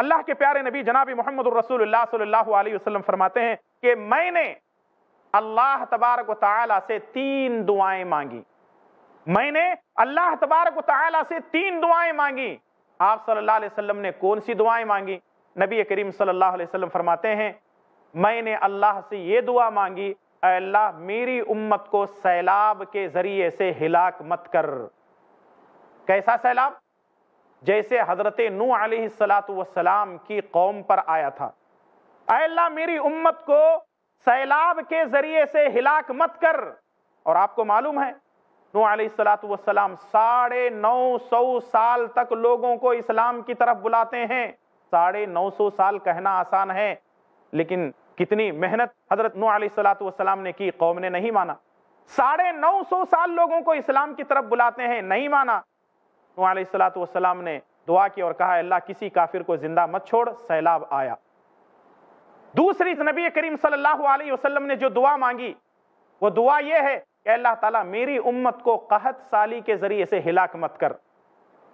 अल्लाह के प्यारे नबी जनाब मोहम्मद वसल्लम फरमाते हैं कि मैंने अल्लाह तबारक ताला से तीन दुआएं मांगी मैंने अल्लाह तबारक ताला से तीन दुआएं मांगी आप सल्लल्लाहु अलैहि वसल्लम ने कौन सी दुआएं मांगी नबी करीम सल्लल्लाहु अलैहि वसल्लम फरमाते हैं मैंने अल्लाह से ये दुआ मांगी अल्लाह मेरी उम्मत को सैलाब के जरिए से हिलाक मत कर कैसा सैलाब जैसे हज़रत नू वसलाम की कौम पर आया था अल्लाह मेरी उम्मत को सैलाब के ज़रिए से हिलाक मत कर और आपको मालूम है नू वसलाम साढ़े नौ सौ साल तक लोगों को इस्लाम की तरफ बुलाते हैं साढ़े नौ सौ साल कहना आसान है लेकिन कितनी मेहनत हजरत नू सलाम ने की कौम ने नहीं माना साढ़े नौ सौ साल लोगों को इस्लाम की तरफ बुलाते हैं नहीं माना सलाम ने दुआ की और कहा अल्लाह किसी काफिर को जिंदा मत छोड़ सैलाब आया दूसरी नबी करीम सल्लल्लाहु अलैहि वसल्लम ने जो दुआ मांगी वो दुआ ये है कि अल्लाह ताला मेरी उम्मत को कहत साली के जरिए से हिलाक मत कर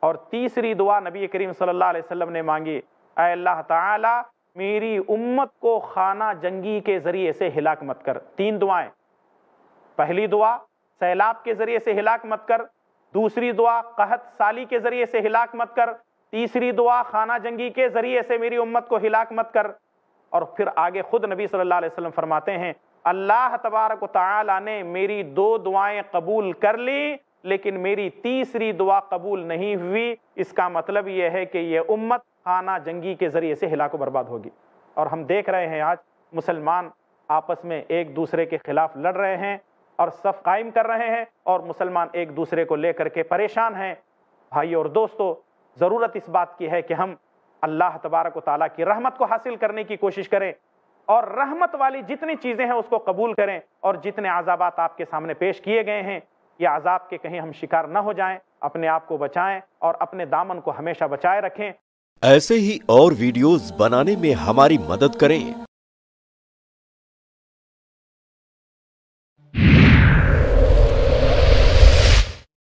और तीसरी दुआ नबी करीम सल्लल्लाहु अलैहि वसल्लम ने मांगी अल्लाह ताला मेरी उम्मत को खाना जंगी के जरिए से हिलाक मत कर तीन दुआएं पहली दुआ सैलाब के जरिए से हिलाक मत कर दूसरी दुआ कहत साली के जरिए से हिलाक मत कर तीसरी दुआ खाना जंगी के जरिए से मेरी उम्मत को हिलाक मत कर और फिर आगे खुद नबी सल्लल्लाहु अलैहि वसल्लम फरमाते हैं अल्लाह तबारक ताला ने मेरी दो दुआएं कबूल कर ली लेकिन मेरी तीसरी दुआ कबूल नहीं हुई इसका मतलब यह है कि यह उम्मत खाना जंगी के ज़रिए से हिलाक बर्बाद होगी और हम देख रहे हैं आज मुसलमान आपस में एक दूसरे के खिलाफ लड़ रहे हैं और सफ कायम कर रहे हैं और मुसलमान एक दूसरे को लेकर के परेशान हैं भाई और दोस्तों ज़रूरत इस बात की है कि हम अल्लाह तबारक ताली की रहमत को हासिल करने की कोशिश करें और रहमत वाली जितनी चीज़ें हैं उसको कबूल करें और जितने आजाब आपके सामने पेश किए गए हैं ये आज़ाब के कहीं हम शिकार न हो जाएं अपने आप को बचाएं और अपने दामन को हमेशा बचाए रखें ऐसे ही और वीडियोस बनाने में हमारी मदद करें